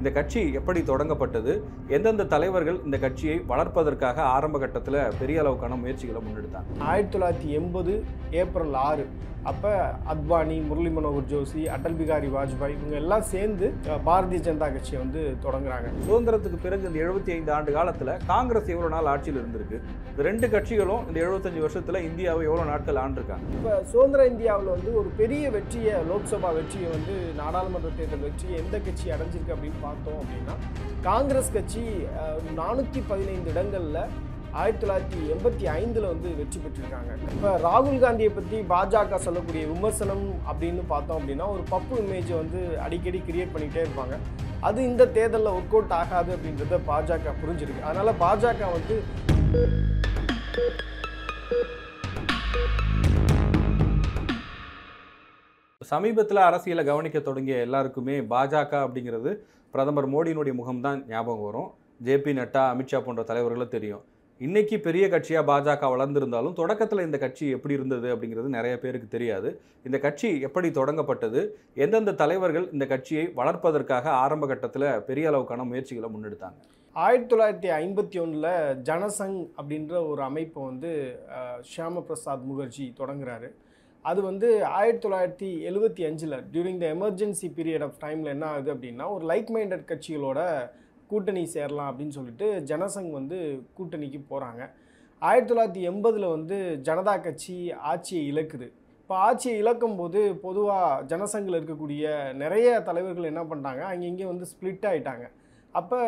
இந்த கட்சி எப்படி தொடங்கப்பட்டது எந்தெந்த தலைவர்கள் இந்த கட்சியை வளர்ப்பதற்காக ஆரம்ப கட்டத்தில் பெரிய அளவுக்கான முயற்சிகளை முன்னெடுத்தாங்க ஆயிரத்தி தொள்ளாயிரத்தி எண்பது ஏப்ரல் ஆறு அப்போ அத்வானி முரளி மனோகர் ஜோஷி அடல் பிகாரி வாஜ்பாய் இவங்க எல்லாம் சேர்ந்து பாரதிய ஜனதா கட்சியை வந்து தொடங்குறாங்க சுதந்திரத்துக்கு பிறகு இந்த எழுபத்தி ஐந்து ஆண்டு காலத்தில் காங்கிரஸ் எவ்வளோ நாள் ஆட்சியில் இருந்திருக்கு இந்த ரெண்டு கட்சிகளும் இந்த எழுபத்தஞ்சு வருஷத்தில் இந்தியாவை எவ்வளோ நாட்கள் ஆண்டிருக்காங்க இப்போ சுதந்திர இந்தியாவில் வந்து ஒரு பெரிய வெற்றியை லோக்சபா வெற்றியை வந்து நாடாளுமன்ற தேர்தல் வெற்றியை எந்த கட்சி அடைஞ்சிருக்கு அப்படின்னு பார்த்தோம் அப்படின்னா காங்கிரஸ் கட்சி நானூற்றி பதினைந்து இடங்களில் ஆயிரத்தி தொள்ளாயிரத்தி எண்பத்தி ஐந்தில் வந்து வெற்றி பெற்றிருக்காங்க இப்போ ராகுல் காந்தியை பற்றி பாஜக சொல்லக்கூடிய விமர்சனம் அப்படின்னு பார்த்தோம் அப்படின்னா ஒரு பப்பு இமேஜை வந்து அடிக்கடி கிரியேட் பண்ணிக்கிட்டே இருப்பாங்க அது இந்த தேர்தலில் ஒர்க் அவுட் ஆகாது அப்படின்றத பாஜக புரிஞ்சிருக்கு அதனால் பாஜக வந்து சமீபத்தில் அரசியலை கவனிக்க தொடங்கிய எல்லாருக்குமே பாஜக அப்படிங்கிறது பிரதமர் மோடியினுடைய முகம்தான் ஞாபகம் வரும் ஜேபி நட்டா அமித்ஷா போன்ற தலைவர்களும் தெரியும் இன்றைக்கி பெரிய கட்சியாக பாஜக வளர்ந்துருந்தாலும் தொடக்கத்தில் இந்த கட்சி எப்படி இருந்தது அப்படிங்கிறது நிறைய பேருக்கு தெரியாது இந்த கட்சி எப்படி தொடங்கப்பட்டது எந்தெந்த தலைவர்கள் இந்த கட்சியை வளர்ப்பதற்காக ஆரம்ப கட்டத்தில் பெரிய அளவுக்கான முயற்சிகளை முன்னெடுத்தாங்க ஆயிரத்தி தொள்ளாயிரத்தி ஐம்பத்தி ஒன்றில் ஜனசங் அப்படின்ற ஒரு அமைப்பை வந்து ஷியாம பிரசாத் முகர்ஜி தொடங்குறாரு அது வந்து ஆயிரத்தி தொள்ளாயிரத்தி எழுபத்தி அஞ்சில் during the emergency period of டைமில் என்ன ஆகுது அப்படின்னா ஒரு லைக் மைண்டட் கட்சிகளோட கூட்டணி சேரலாம் அப்படின்னு சொல்லிட்டு ஜனசங் வந்து கூட்டணிக்கு போகிறாங்க ஆயிரத்தி தொள்ளாயிரத்தி எண்பதில் வந்து ஜனதா கட்சி ஆட்சியை இழக்குது இப்போ ஆட்சியை இழக்கும் போது பொதுவாக ஜனசங்கில் இருக்கக்கூடிய நிறைய தலைவர்கள் என்ன பண்ணிட்டாங்க அங்கங்கே வந்து ஸ்ப்ளிட் ஆகிட்டாங்க அப்போ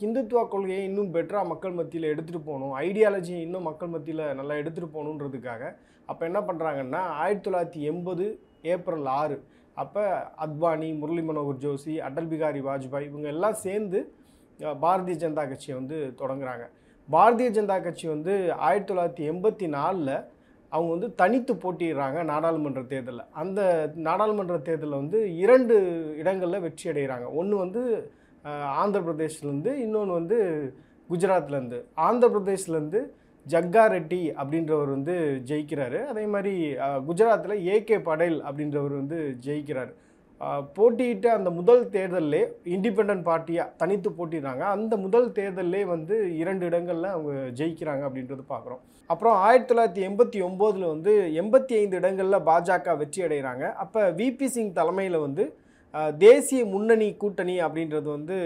ஹிந்துத்துவ கொள்கையை இன்னும் பெட்டராக மக்கள் மத்தியில் எடுத்துகிட்டு போகணும் ஐடியாலஜியை இன்னும் மக்கள் மத்தியில் நல்லா எடுத்துகிட்டு போகணுன்றதுக்காக அப்போ என்ன பண்ணுறாங்கன்னா ஆயிரத்தி தொள்ளாயிரத்தி எண்பது ஏப்ரல் ஆறு அப்போ அத்வானி முரளி மனோகர் ஜோஷி அடல் பிகாரி வாஜ்பாய் இவங்க எல்லாம் சேர்ந்து பாரதிய ஜனதா கட்சியை வந்து தொடங்குறாங்க பாரதிய ஜனதா கட்சி வந்து ஆயிரத்தி தொள்ளாயிரத்தி எண்பத்தி நாலில் அவங்க வந்து தனித்து போட்டிடுறாங்க நாடாளுமன்ற தேர்தலில் அந்த நாடாளுமன்ற தேர்தலில் வந்து இரண்டு இடங்களில் வெற்றி அடைகிறாங்க ஒன்று வந்து ஆந்திர பிரதேஷ்லேருந்து இன்னொன்று வந்து குஜராத்லேருந்து ஆந்திர பிரதேஷ்லேருந்து ஜக்கா ரெட்டி அப்படின்றவர் வந்து ஜெயிக்கிறாரு அதே மாதிரி குஜராத்தில் ஏகே படேல் அப்படின்றவர் வந்து ஜெயிக்கிறார் போட்டியிட்ட அந்த முதல் தேர்தலில் இண்டிபெண்ட் பார்ட்டியாக தனித்து போட்டிடுறாங்க அந்த முதல் தேர்தல்லே வந்து இரண்டு இடங்களில் அவங்க ஜெயிக்கிறாங்க அப்படின்றது பார்க்குறோம் அப்புறம் ஆயிரத்தி தொள்ளாயிரத்தி எண்பத்தி ஒம்போதில் வந்து எண்பத்தி ஐந்து இடங்களில் பாஜக வெற்றி அடைகிறாங்க அப்போ விபி சிங் தலைமையில் வந்து தேசிய முன்னணி கூட்டணி அப்படின்றது வந்து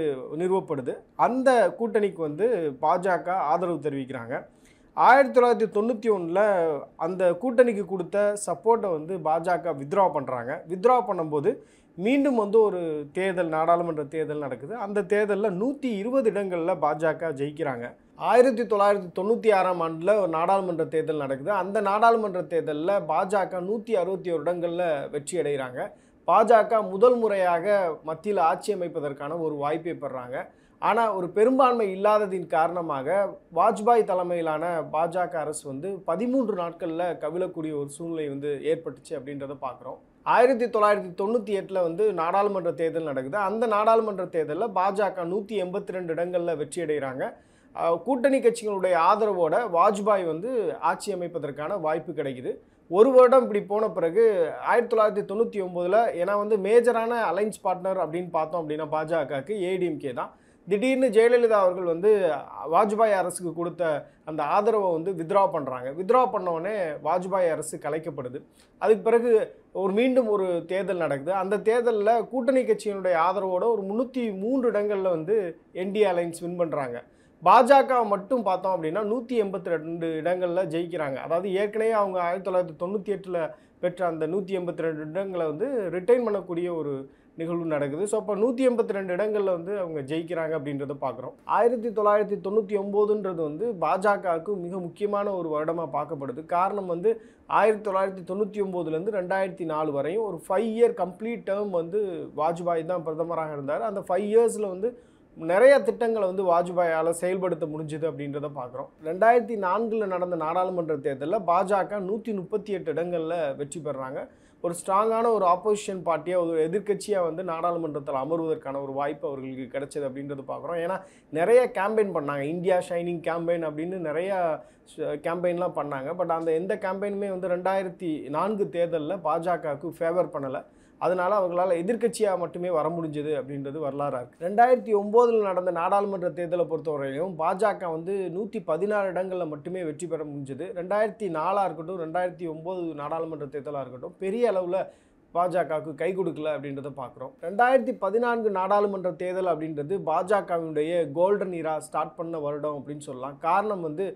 நிறுவப்படுது அந்த கூட்டணிக்கு வந்து பாஜக ஆதரவு தெரிவிக்கிறாங்க ஆயிரத்தி தொள்ளாயிரத்தி தொண்ணூற்றி ஒன்றில் அந்த கூட்டணிக்கு கொடுத்த சப்போர்ட்டை வந்து பாஜக வித்ரா பண்ணுறாங்க வித்ரா பண்ணும்போது மீண்டும் வந்து ஒரு தேர்தல் நாடாளுமன்ற தேர்தல் நடக்குது அந்த தேர்தலில் நூற்றி இருபது இடங்களில் பாஜக ஜெயிக்கிறாங்க ஆயிரத்தி தொள்ளாயிரத்தி தொண்ணூற்றி ஆறாம் ஆண்டில் ஒரு நாடாளுமன்ற தேர்தல் நடக்குது அந்த நாடாளுமன்ற தேர்தலில் பாஜக நூற்றி அறுபத்தி ஒரு இடங்களில் வெற்றி அடைகிறாங்க பாஜக முதல் முறையாக மத்தியில் ஆட்சி அமைப்பதற்கான ஒரு வாய்ப்பை பெறாங்க ஆனால் ஒரு பெரும்பான்மை இல்லாததின் காரணமாக வாஜ்பாய் தலைமையிலான பாஜக அரசு வந்து பதிமூன்று நாட்களில் கவிழக்கூடிய ஒரு சூழ்நிலை வந்து ஏற்பட்டுச்சு அப்படின்றத பார்க்குறோம் ஆயிரத்தி தொள்ளாயிரத்தி தொண்ணூற்றி எட்டில் வந்து நாடாளுமன்ற தேர்தல் நடக்குது அந்த நாடாளுமன்ற தேர்தலில் பாஜக நூற்றி எண்பத்தி ரெண்டு இடங்களில் வெற்றி அடைகிறாங்க கூட்டணி கட்சிகளுடைய ஆதரவோடு வாஜ்பாய் வந்து ஆட்சி அமைப்பதற்கான வாய்ப்பு கிடைக்குது ஒரு வருடம் இப்படி போன பிறகு ஆயிரத்தி தொள்ளாயிரத்தி தொண்ணூற்றி ஒம்போதில் ஏன்னா வந்து மேஜரான அலைன்ஸ் பார்ட்னர் அப்படின்னு பார்த்தோம் அப்படின்னா பாஜகவுக்கு ஏடிஎம்கே தான் திடீர்னு ஜெயலலிதா அவர்கள் வந்து வாஜ்பாய் அரசுக்கு கொடுத்த அந்த ஆதரவை வந்து வித்ரா பண்ணுறாங்க வித்ரா பண்ணோடனே வாஜ்பாய் அரசு கலைக்கப்படுது அதுக்கு பிறகு ஒரு மீண்டும் ஒரு தேர்தல் நடக்குது அந்த தேர்தலில் கூட்டணி கட்சியினுடைய ஆதரவோடு ஒரு முந்நூற்றி மூன்று இடங்களில் வந்து என்டிஏ அலைன்ஸ் வின் பண்ணுறாங்க பாஜக மட்டும் பார்த்தோம் அப்படின்னா நூற்றி எண்பத்தி ரெண்டு இடங்களில் ஜெயிக்கிறாங்க அதாவது ஏற்கனவே அவங்க ஆயிரத்தி தொள்ளாயிரத்தி தொண்ணூற்றி எட்டில் பெற்ற அந்த நூற்றி எண்பத்தி ரெண்டு இடங்களை வந்து ரிட்டைன் பண்ணக்கூடிய ஒரு நிகழ்வு நடக்குது ஸோ அப்போ நூற்றி எண்பத்தி ரெண்டு இடங்களில் வந்து அவங்க ஜெயிக்கிறாங்க அப்படின்றத பார்க்குறோம் ஆயிரத்தி தொள்ளாயிரத்தி தொண்ணூற்றி ஒம்போதுன்றது வந்து பாஜகவுக்கு மிக முக்கியமான ஒரு வருடமாக பார்க்கப்படுது காரணம் வந்து ஆயிரத்தி தொள்ளாயிரத்தி தொண்ணூற்றி ஒம்போதுலேருந்து ரெண்டாயிரத்தி நாலு வரையும் ஒரு ஃபைவ் இயர் கம்ப்ளீட் டேர்ம் வந்து வாஜ்பாய் தான் பிரதமராக இருந்தார் அந்த ஃபைவ் இயர்ஸில் வந்து நிறைய திட்டங்களை வந்து வாஜ்பாயால் செயல்படுத்த முடிஞ்சுது அப்படின்றத பார்க்குறோம் ரெண்டாயிரத்தி நான்கில் நடந்த நாடாளுமன்ற தேர்தலில் பாஜக நூற்றி முப்பத்தி எட்டு இடங்களில் வெற்றி பெறுறாங்க ஒரு ஸ்ட்ராங்கான ஒரு ஆப்போசிஷன் பார்ட்டியாக ஒரு எதிர்கட்சியாக வந்து நாடாளுமன்றத்தில் அமர்வதற்கான ஒரு வாய்ப்பு அவர்களுக்கு கிடைச்சது அப்படின்றது பார்க்குறோம் ஏன்னா நிறைய கேம்பெயின் பண்ணாங்க இந்தியா ஷைனிங் கேம்பெயின் அப்படின்னு நிறையா கேம்பெயின்லாம் பண்ணாங்க பட் அந்த எந்த கேம்பெயினுமே வந்து ரெண்டாயிரத்தி நான்கு தேர்தலில் பாஜகவுக்கு ஃபேவர் பண்ணலை அதனால் அவர்களால் எதிர்கட்சியாக மட்டுமே வர முடிஞ்சது அப்படின்றது வரலாறாக இருக்குது ரெண்டாயிரத்தி ஒம்போதில் நடந்த நாடாளுமன்ற தேர்தலை பொறுத்தவரையிலும் பாஜக வந்து நூற்றி பதினாறு இடங்களில் மட்டுமே வெற்றி பெற முடிஞ்சது ரெண்டாயிரத்தி நாலாக இருக்கட்டும் ரெண்டாயிரத்தி ஒம்போது நாடாளுமன்ற தேர்தலாக இருக்கட்டும் பெரிய அளவில் பாஜகவுக்கு கை கொடுக்கல அப்படின்றத பார்க்குறோம் ரெண்டாயிரத்தி பதினான்கு நாடாளுமன்ற தேர்தல் அப்படின்றது பாஜகவினுடைய கோல்டன் இரா ஸ்டார்ட் பண்ண வருடம் அப்படின்னு சொல்லலாம் காரணம் வந்து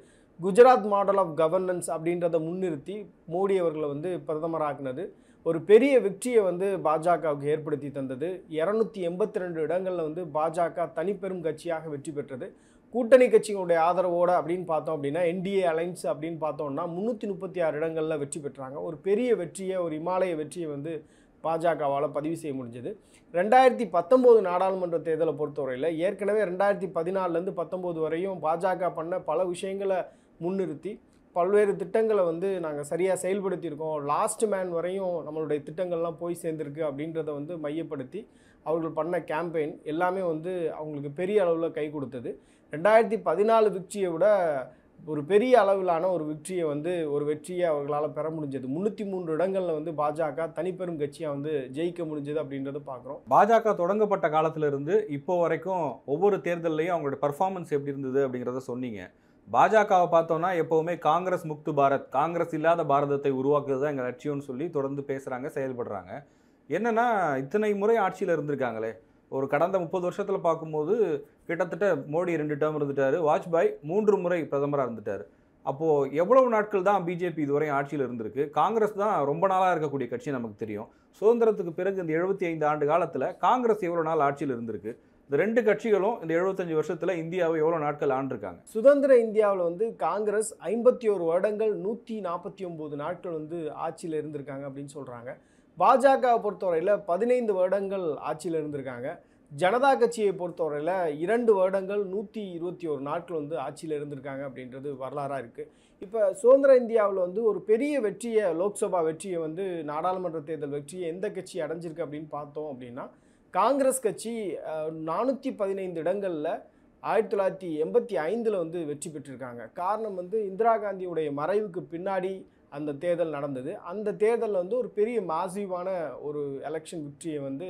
குஜராத் மாடல் ஆஃப் கவர்னன்ஸ் அப்படின்றத முன்னிறுத்தி மோடி அவர்களை வந்து பிரதமராக்குனது ஒரு பெரிய வெற்றியை வந்து பாஜகவுக்கு ஏற்படுத்தி தந்தது இரநூத்தி எண்பத்தி ரெண்டு இடங்களில் வந்து பாஜக தனிப்பெரும் கட்சியாக வெற்றி பெற்றது கூட்டணி கட்சிகளுடைய ஆதரவோடு அப்படின்னு பார்த்தோம் அப்படின்னா என்டிஏ அலைன்ஸ் அப்படின்னு பார்த்தோம்னா முந்நூற்றி முப்பத்தி ஆறு இடங்களில் வெற்றி பெற்றாங்க ஒரு பெரிய வெற்றியை ஒரு இமாலய வெற்றியை வந்து பாஜகவால் பதிவு செய்ய முடிஞ்சது ரெண்டாயிரத்தி பத்தொம்போது நாடாளுமன்ற தேர்தலை பொறுத்தவரையில் ஏற்கனவே ரெண்டாயிரத்தி பதினாலேருந்து பத்தொம்போது வரையும் பாஜக பண்ண பல விஷயங்களை முன்னிறுத்தி பல்வேறு திட்டங்களை வந்து நாங்கள் சரியாக செயல்படுத்தியிருக்கோம் லாஸ்ட் மேன் வரையும் நம்மளுடைய திட்டங்கள்லாம் போய் சேர்ந்துருக்கு அப்படின்றத வந்து மையப்படுத்தி அவர்கள் பண்ண கேம்பெயின் எல்லாமே வந்து அவங்களுக்கு பெரிய அளவில் கை கொடுத்தது ரெண்டாயிரத்தி பதினாலு விக்ட்ரியை விட ஒரு பெரிய அளவிலான ஒரு வெற்றியை வந்து ஒரு வெற்றியை அவர்களால் பெற முடிஞ்சது முந்நூற்றி மூன்று இடங்களில் வந்து பாஜக தனிப்பெரும் கட்சியாக வந்து ஜெயிக்க முடிஞ்சது அப்படின்றத பார்க்குறோம் பாஜக தொடங்கப்பட்ட காலத்திலிருந்து இப்போ வரைக்கும் ஒவ்வொரு தேர்தல்லையும் அவங்களோட பர்ஃபார்மன்ஸ் எப்படி இருந்தது அப்படிங்கிறத சொன்னீங்க பாஜகவை பார்த்தோம்னா எப்போவுமே காங்கிரஸ் முக்து பாரத் காங்கிரஸ் இல்லாத பாரதத்தை உருவாக்குறது தான் எங்கள் லட்சியம்னு சொல்லி தொடர்ந்து பேசுகிறாங்க செயல்படுறாங்க என்னென்னா இத்தனை முறை ஆட்சியில் இருந்திருக்காங்களே ஒரு கடந்த முப்பது வருஷத்தில் பார்க்கும்போது கிட்டத்தட்ட மோடி ரெண்டு டேர்ம் இருந்துட்டார் வாஜ்பாய் மூன்று முறை பிரதமராக இருந்துட்டார் அப்போது எவ்வளவு நாட்கள் தான் பிஜேபி இதுவரை ஆட்சியில் இருந்திருக்கு காங்கிரஸ் தான் ரொம்ப நாளாக இருக்கக்கூடிய கட்சி நமக்கு தெரியும் சுதந்திரத்துக்கு பிறகு இந்த எழுபத்தி ஐந்து ஆண்டு காலத்தில் காங்கிரஸ் எவ்வளோ நாள் ஆட்சியில் இருந்திருக்கு இந்த ரெண்டு கட்சிகளும் இந்த எழுபத்தஞ்சு வருஷத்தில் இந்தியாவை எவ்வளோ நாட்கள் ஆண்டிருக்காங்க சுதந்திர இந்தியாவில் வந்து காங்கிரஸ் ஐம்பத்தி ஒரு வருடங்கள் நூற்றி நாற்பத்தி ஒம்பது நாட்கள் வந்து ஆட்சியில் இருந்திருக்காங்க அப்படின்னு சொல்கிறாங்க பாஜகவை பொறுத்தவரையில் பதினைந்து வருடங்கள் ஆட்சியில் இருந்திருக்காங்க ஜனதா கட்சியை பொறுத்தவரையில் இரண்டு வருடங்கள் நூற்றி இருபத்தி ஒரு நாட்கள் வந்து ஆட்சியில் இருந்திருக்காங்க அப்படின்றது வரலாறாக இருக்குது இப்போ சுதந்திர இந்தியாவில் வந்து ஒரு பெரிய வெற்றியை லோக்சபா வெற்றியை வந்து நாடாளுமன்ற தேர்தல் வெற்றியை எந்த கட்சி அடைஞ்சிருக்கு அப்படின்னு பார்த்தோம் அப்படின்னா காங்கிரஸ் கட்சி நானூற்றி பதினைந்து இடங்களில் ஆயிரத்தி தொள்ளாயிரத்தி எண்பத்தி ஐந்தில் வந்து வெற்றி பெற்றிருக்காங்க காரணம் வந்து இந்திரா காந்தியுடைய மறைவுக்கு பின்னாடி அந்த தேர்தல் நடந்தது அந்த தேர்தலில் வந்து ஒரு பெரிய மாசிவான ஒரு எலெக்ஷன் வெற்றியை வந்து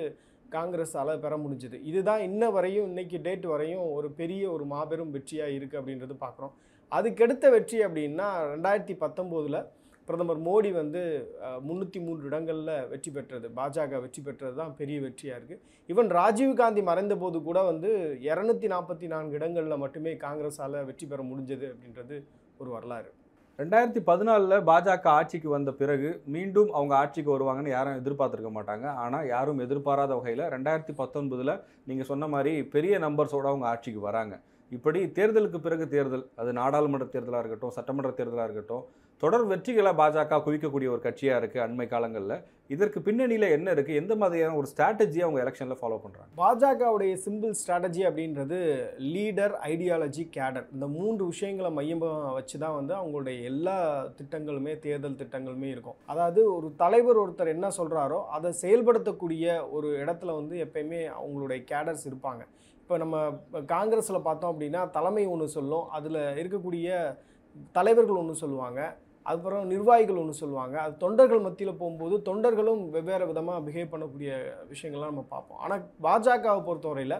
காங்கிரஸால் பெற முடிஞ்சது இதுதான் இன்ன வரையும் இன்றைக்கி டேட் வரையும் ஒரு பெரிய ஒரு மாபெரும் வெற்றியாக இருக்குது அப்படின்றது பார்க்குறோம் அதுக்கெடுத்த வெற்றி அப்படின்னா ரெண்டாயிரத்தி பத்தொம்போதில் பிரதமர் மோடி வந்து முந்நூற்றி மூன்று இடங்களில் வெற்றி பெற்றது பாஜக வெற்றி பெற்றது தான் பெரிய வெற்றியாக இருக்குது ஈவன் ராஜீவ்காந்தி மறைந்த போது கூட வந்து இரநூத்தி நாற்பத்தி நான்கு இடங்களில் மட்டுமே காங்கிரஸால் வெற்றி பெற முடிஞ்சது அப்படின்றது ஒரு வரலாறு ரெண்டாயிரத்தி பதினாலில் பாஜக ஆட்சிக்கு வந்த பிறகு மீண்டும் அவங்க ஆட்சிக்கு வருவாங்கன்னு யாரும் எதிர்பார்த்துருக்க மாட்டாங்க ஆனால் யாரும் எதிர்பாராத வகையில் ரெண்டாயிரத்தி பத்தொன்பதில் நீங்கள் சொன்ன மாதிரி பெரிய நம்பர்ஸோடு அவங்க ஆட்சிக்கு வராங்க இப்படி தேர்தலுக்கு பிறகு தேர்தல் அது நாடாளுமன்ற தேர்தலாக இருக்கட்டும் சட்டமன்ற தேர்தலாக இருக்கட்டும் தொடர் வெற்றிகளை பாஜக குவிக்கக்கூடிய ஒரு கட்சியாக இருக்குது அண்மை காலங்களில் இதற்கு பின்னணியில் என்ன இருக்குது எந்த மாதிரியான ஒரு ஸ்ட்ராட்டஜியை அவங்க எலெக்ஷனில் ஃபாலோ பண்ணுறாங்க பாஜகவுடைய சிம்பிள் ஸ்ட்ராட்டஜி அப்படின்றது லீடர் ஐடியாலஜி கேடர் இந்த மூன்று விஷயங்களை மையமாக வச்சு தான் வந்து அவங்களுடைய எல்லா திட்டங்களுமே தேர்தல் திட்டங்களுமே இருக்கும் அதாவது ஒரு தலைவர் ஒருத்தர் என்ன சொல்கிறாரோ அதை செயல்படுத்தக்கூடிய ஒரு இடத்துல வந்து எப்பயுமே அவங்களுடைய கேடர்ஸ் இருப்பாங்க இப்போ நம்ம காங்கிரஸில் பார்த்தோம் அப்படின்னா தலைமை ஒன்று சொல்லும் அதில் இருக்கக்கூடிய தலைவர்கள் ஒன்று சொல்லுவாங்க அதுக்கப்புறம் நிர்வாகிகள் ஒன்று சொல்லுவாங்க அது தொண்டர்கள் மத்தியில் போகும்போது தொண்டர்களும் வெவ்வேறு விதமாக பிஹேவ் பண்ணக்கூடிய விஷயங்கள்லாம் நம்ம பார்ப்போம் ஆனால் பாஜகவை பொறுத்தவரையில்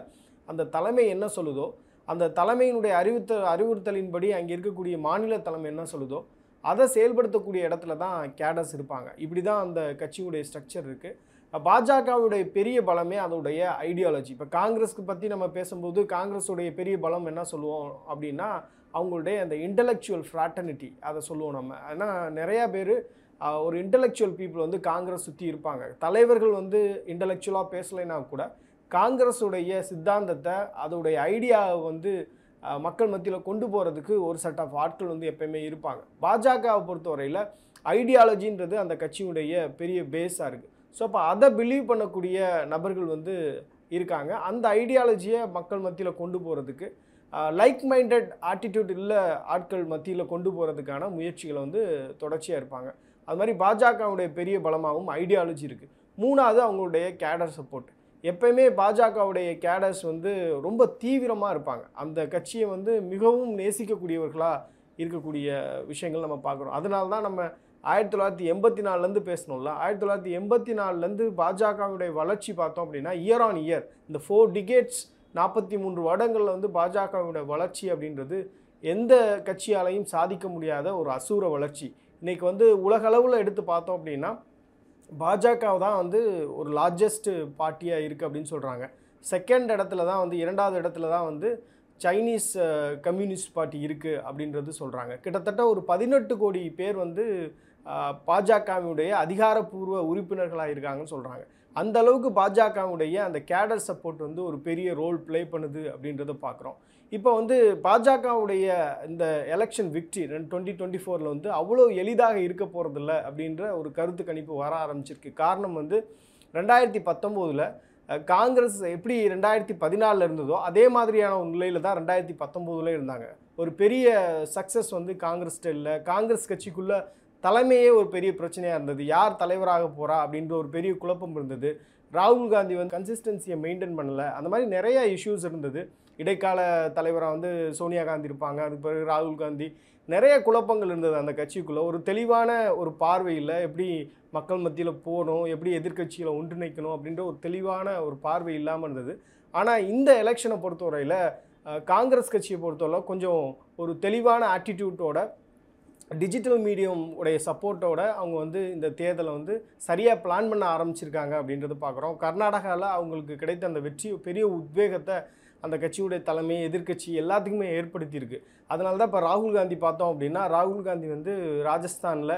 அந்த தலைமை என்ன சொல்லுதோ அந்த தலைமையினுடைய அறிவுத்த அறிவுறுத்தலின்படி அங்கே இருக்கக்கூடிய மாநில தலைமை என்ன சொல்லுதோ அதை செயல்படுத்தக்கூடிய இடத்துல தான் கேடர்ஸ் இருப்பாங்க இப்படி தான் அந்த கட்சியுடைய ஸ்ட்ரக்சர் இருக்குது பாஜகவுடைய பெரிய பலமே அதோடைய ஐடியாலஜி இப்போ காங்கிரஸ்க்கு பற்றி நம்ம பேசும்போது காங்கிரஸுடைய பெரிய பலம் என்ன சொல்லுவோம் அப்படின்னா அவங்களுடைய அந்த இன்டலெக்சுவல் ஃப்ராட்டர்னிட்டி அதை சொல்லுவோம் நம்ம ஏன்னா நிறையா பேர் ஒரு இன்டலெக்சுவல் பீப்புள் வந்து காங்கிரஸ் சுற்றி இருப்பாங்க தலைவர்கள் வந்து இன்டலெக்சுவலாக பேசலைன்னா கூட காங்கிரஸுடைய சித்தாந்தத்தை அதோடைய ஐடியாவை வந்து மக்கள் மத்தியில் கொண்டு போகிறதுக்கு ஒரு செட் ஆஃப் ஆட்கள் வந்து எப்பயுமே இருப்பாங்க பாஜகவை பொறுத்தவரையில் ஐடியாலஜின்றது அந்த கட்சியுடைய பெரிய பேஸாக இருக்குது ஸோ அப்போ அதை பிலீவ் பண்ணக்கூடிய நபர்கள் வந்து இருக்காங்க அந்த ஐடியாலஜியை மக்கள் மத்தியில் கொண்டு போகிறதுக்கு லைக் மைண்டட் ஆட்டிடியூட் இல்லை ஆட்கள் மத்தியில் கொண்டு போகிறதுக்கான முயற்சிகளை வந்து தொடர்ச்சியாக இருப்பாங்க அது மாதிரி பாஜகவுடைய பெரிய பலமாகவும் ஐடியாலஜி இருக்குது மூணாவது அவங்களுடைய கேடர் சப்போர்ட் எப்பயுமே பாஜகவுடைய கேடர்ஸ் வந்து ரொம்ப தீவிரமாக இருப்பாங்க அந்த கட்சியை வந்து மிகவும் நேசிக்கக்கூடியவர்களாக இருக்கக்கூடிய விஷயங்கள் நம்ம பார்க்குறோம் அதனால தான் நம்ம ஆயிரத்தி தொள்ளாயிரத்தி எண்பத்தி நாலுலேருந்து பேசணும்ல ஆயிரத்தி தொள்ளாயிரத்தி எண்பத்தி நாலுலேருந்து பாஜகவுடைய வளர்ச்சி பார்த்தோம் அப்படின்னா இயர் ஆன் இயர் இந்த ஃபோர் டிகேட்ஸ் நாற்பத்தி மூன்று வருடங்களில் வந்து பாஜகவுடைய வளர்ச்சி அப்படின்றது எந்த கட்சியாலையும் சாதிக்க முடியாத ஒரு அசூர வளர்ச்சி இன்றைக்கி வந்து உலகளவில் எடுத்து பார்த்தோம் அப்படின்னா பாஜக தான் வந்து ஒரு லார்ஜஸ்ட்டு பார்ட்டியாக இருக்குது அப்படின்னு சொல்கிறாங்க செகண்ட் இடத்துல தான் வந்து இரண்டாவது இடத்துல தான் வந்து சைனீஸ் கம்யூனிஸ்ட் பார்ட்டி இருக்குது அப்படின்றது சொல்கிறாங்க கிட்டத்தட்ட ஒரு பதினெட்டு கோடி பேர் வந்து பாஜகவினுடைய அதிகாரப்பூர்வ உறுப்பினர்களாக இருக்காங்கன்னு சொல்கிறாங்க அந்த அளவுக்கு பாஜகவுடைய அந்த கேடர் சப்போர்ட் வந்து ஒரு பெரிய ரோல் ப்ளே பண்ணுது அப்படின்றத பார்க்குறோம் இப்போ வந்து பாஜகவுடைய இந்த எலெக்ஷன் விக்ட்ரி ரெண்டு டுவெண்ட்டி டுவெண்ட்டி ஃபோரில் வந்து அவ்வளோ எளிதாக இருக்க போகிறதில்ல அப்படின்ற ஒரு கருத்து கணிப்பு வர ஆரம்பிச்சிருக்கு காரணம் வந்து ரெண்டாயிரத்தி பத்தொம்போதில் காங்கிரஸ் எப்படி ரெண்டாயிரத்தி பதினாலில் இருந்ததோ அதே மாதிரியான நிலையில் தான் ரெண்டாயிரத்தி பத்தொம்போதுல இருந்தாங்க ஒரு பெரிய சக்ஸஸ் வந்து காங்கிரஸ்கிட்ட இல்லை காங்கிரஸ் கட்சிக்குள்ளே தலைமையே ஒரு பெரிய பிரச்சனையாக இருந்தது யார் தலைவராக போகிறா அப்படின்ற ஒரு பெரிய குழப்பம் இருந்தது ராகுல் காந்தி வந்து கன்சிஸ்டன்சியை மெயின்டைன் பண்ணலை அந்த மாதிரி நிறைய இஷ்யூஸ் இருந்தது இடைக்கால தலைவராக வந்து சோனியா காந்தி இருப்பாங்க அதுக்கு பிறகு ராகுல் காந்தி நிறைய குழப்பங்கள் இருந்தது அந்த கட்சிக்குள்ளே ஒரு தெளிவான ஒரு பார்வையில் எப்படி மக்கள் மத்தியில் போகணும் எப்படி எதிர்கட்சியில் ஒன்றிணைக்கணும் அப்படின்ற ஒரு தெளிவான ஒரு பார்வை இல்லாமல் இருந்தது ஆனால் இந்த எலெக்ஷனை பொறுத்தவரையில் காங்கிரஸ் கட்சியை பொறுத்தவரை கொஞ்சம் ஒரு தெளிவான ஆட்டிடியூட்டோட டிஜிட்டல் மீடியம் உடைய சப்போர்ட்டோட அவங்க வந்து இந்த தேர்தலை வந்து சரியாக பிளான் பண்ண ஆரம்பிச்சிருக்காங்க அப்படின்றத பார்க்குறோம் கர்நாடகாவில் அவங்களுக்கு கிடைத்த அந்த வெற்றி பெரிய உத்வேகத்தை அந்த கட்சியுடைய தலைமை எதிர்கட்சி எல்லாத்துக்குமே ஏற்படுத்தியிருக்கு அதனால தான் இப்போ ராகுல் காந்தி பார்த்தோம் அப்படின்னா ராகுல் காந்தி வந்து ராஜஸ்தானில்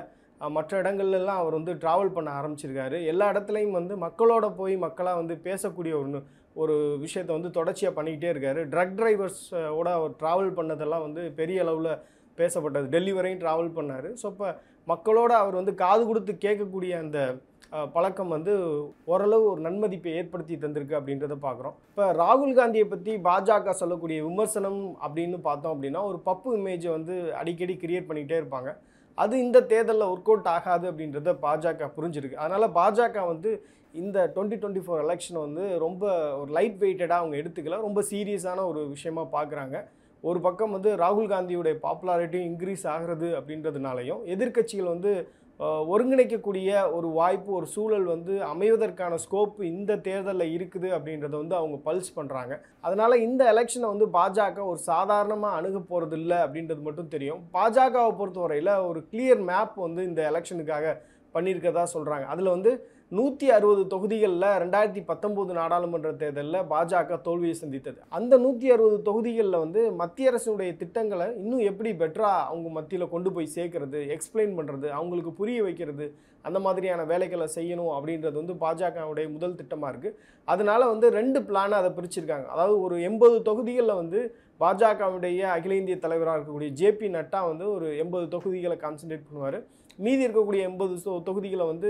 மற்ற இடங்கள்லாம் அவர் வந்து ட்ராவல் பண்ண ஆரம்பிச்சிருக்காரு எல்லா இடத்துலையும் வந்து மக்களோட போய் மக்களாக வந்து பேசக்கூடிய ஒன்று ஒரு விஷயத்த வந்து தொடர்ச்சியாக பண்ணிக்கிட்டே இருக்கார் ட்ரக் டிரைவர்ஸோட அவர் ட்ராவல் பண்ணதெல்லாம் வந்து பெரிய அளவில் பேசப்பட்டது டெல்லி வரையும் ட்ராவல் பண்ணார் ஸோ இப்போ மக்களோட அவர் வந்து காது கொடுத்து கேட்கக்கூடிய அந்த பழக்கம் வந்து ஓரளவு ஒரு நன்மதிப்பை ஏற்படுத்தி தந்திருக்கு அப்படின்றத பார்க்குறோம் இப்போ ராகுல் காந்தியை பற்றி பாஜக சொல்லக்கூடிய விமர்சனம் அப்படின்னு பார்த்தோம் அப்படின்னா ஒரு பப்பு இமேஜை வந்து அடிக்கடி கிரியேட் பண்ணிக்கிட்டே இருப்பாங்க அது இந்த தேர்தலில் ஒர்க் அவுட் ஆகாது அப்படின்றத பாஜக புரிஞ்சிருக்கு அதனால் பாஜக வந்து இந்த டுவெண்ட்டி டுவெண்ட்டி ஃபோர் எலெக்ஷன் வந்து ரொம்ப ஒரு லைட் வெயிட்டடாக அவங்க எடுத்துக்கல ரொம்ப சீரியஸான ஒரு விஷயமா பார்க்குறாங்க ஒரு பக்கம் வந்து ராகுல் காந்தியுடைய பாப்புலாரிட்டியும் இன்க்ரீஸ் ஆகிறது அப்படின்றதுனாலையும் எதிர்கட்சிகள் வந்து ஒருங்கிணைக்கக்கூடிய ஒரு வாய்ப்பு ஒரு சூழல் வந்து அமைவதற்கான ஸ்கோப் இந்த தேர்தலில் இருக்குது அப்படின்றத வந்து அவங்க பல்ஸ் பண்ணுறாங்க அதனால் இந்த எலெக்ஷனை வந்து பாஜக ஒரு சாதாரணமாக அணுக போகிறது இல்லை அப்படின்றது மட்டும் தெரியும் பாஜகவை பொறுத்தவரையில் ஒரு கிளியர் மேப் வந்து இந்த எலெக்ஷனுக்காக பண்ணியிருக்கதா சொல்கிறாங்க அதில் வந்து நூற்றி அறுபது தொகுதிகளில் ரெண்டாயிரத்தி பத்தொம்போது நாடாளுமன்ற தேர்தலில் பாஜக தோல்வியை சந்தித்தது அந்த நூற்றி அறுபது தொகுதிகளில் வந்து மத்திய அரசுடைய திட்டங்களை இன்னும் எப்படி பெட்டராக அவங்க மத்தியில் கொண்டு போய் சேர்க்கறது எக்ஸ்பிளைன் பண்ணுறது அவங்களுக்கு புரிய வைக்கிறது அந்த மாதிரியான வேலைகளை செய்யணும் அப்படின்றது வந்து பாஜகவுடைய முதல் திட்டமாக இருக்குது அதனால் வந்து ரெண்டு பிளானை அதை பிரிச்சிருக்காங்க அதாவது ஒரு எண்பது தொகுதிகளில் வந்து பாஜகவுடைய அகில இந்திய தலைவராக இருக்கக்கூடிய ஜேபி நட்டா வந்து ஒரு எண்பது தொகுதிகளை கான்சன்ட்ரேட் பண்ணுவார் மீதி இருக்கக்கூடிய எண்பது தொகுதிகளை வந்து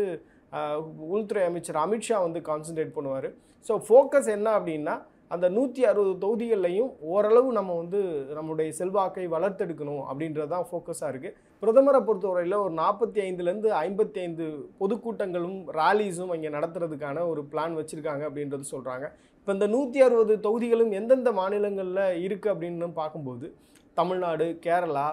உள்துறை அமைச்சர் அமித்ஷா வந்து கான்சன்ட்ரேட் பண்ணுவார் ஸோ ஃபோக்கஸ் என்ன அப்படின்னா அந்த நூற்றி அறுபது தொகுதிகள்லையும் ஓரளவு நம்ம வந்து நம்முடைய செல்வாக்கை வளர்த்தெடுக்கணும் அப்படின்றது தான் ஃபோக்கஸாக இருக்குது பிரதமரை பொறுத்தவரையில் ஒரு நாற்பத்தி ஐந்துலேருந்து ஐம்பத்தி ஐந்து பொதுக்கூட்டங்களும் ரேலீஸும் இங்கே நடத்துறதுக்கான ஒரு பிளான் வச்சுருக்காங்க அப்படின்றது சொல்கிறாங்க இப்போ இந்த நூற்றி அறுபது தொகுதிகளும் எந்தெந்த மாநிலங்களில் இருக்குது அப்படின்னு பார்க்கும்போது தமிழ்நாடு கேரளா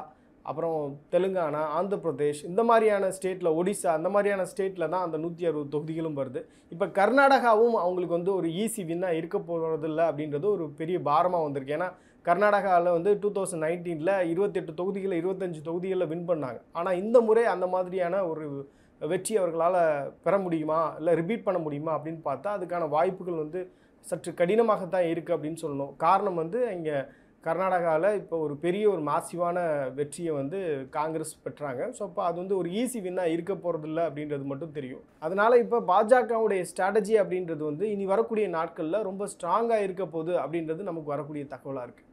அப்புறம் தெலுங்கானா ஆந்திர பிரதேஷ் இந்த மாதிரியான ஸ்டேட்டில் ஒடிசா அந்த மாதிரியான ஸ்டேட்டில் தான் அந்த நூற்றி அறுபது தொகுதிகளும் வருது இப்போ கர்நாடகாவும் அவங்களுக்கு வந்து ஒரு ஈஸி வின்னாக இருக்க போகிறதில்ல அப்படின்றது ஒரு பெரிய பாரமாக வந்திருக்கு ஏன்னா கர்நாடகாவில் வந்து டூ தௌசண்ட் நைன்டீனில் இருபத்தெட்டு தொகுதிகளில் இருபத்தஞ்சு தொகுதிகளில் வின் பண்ணாங்க ஆனால் இந்த முறை அந்த மாதிரியான ஒரு வெற்றி அவர்களால் பெற முடியுமா இல்லை ரிப்பீட் பண்ண முடியுமா அப்படின்னு பார்த்தா அதுக்கான வாய்ப்புகள் வந்து சற்று கடினமாகத்தான் இருக்குது அப்படின்னு சொல்லணும் காரணம் வந்து இங்கே கர்நாடகாவில் இப்போ ஒரு பெரிய ஒரு மாசிவான வெற்றியை வந்து காங்கிரஸ் பெற்றாங்க ஸோ அப்போ அது வந்து ஒரு ஈஸி வின்னாக இருக்க போகிறதில்ல அப்படின்றது மட்டும் தெரியும் அதனால் இப்போ பாஜகவுடைய ஸ்ட்ராட்டஜி அப்படின்றது வந்து இனி வரக்கூடிய நாட்களில் ரொம்ப ஸ்ட்ராங்காக இருக்க போகுது அப்படின்றது நமக்கு வரக்கூடிய தகவலாக இருக்குது